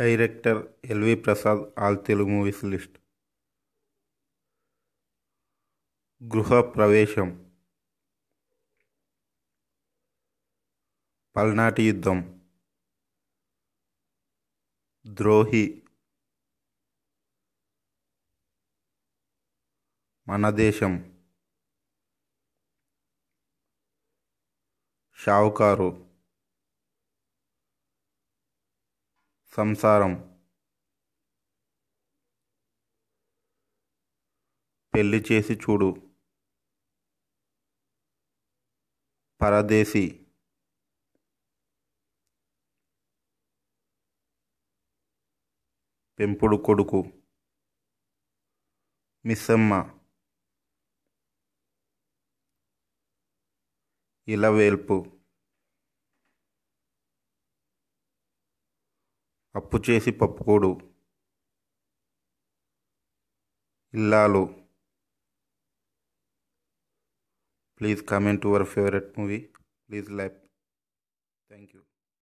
director LV Prasad all Telugu movies list Griha Pravesam పల్నాటి యుద్ధం ద్రోహి మన దేశం షావుకారు సంసారం పెళ్లి చేసి చూడు పరదేశీ పెంపుడు కొడుకు మిస్సమ్మ ఇలవేల్పు పప్పు చేసి పప్పుకోడు ఇల్లాలు please comment our favourite movie please like thank you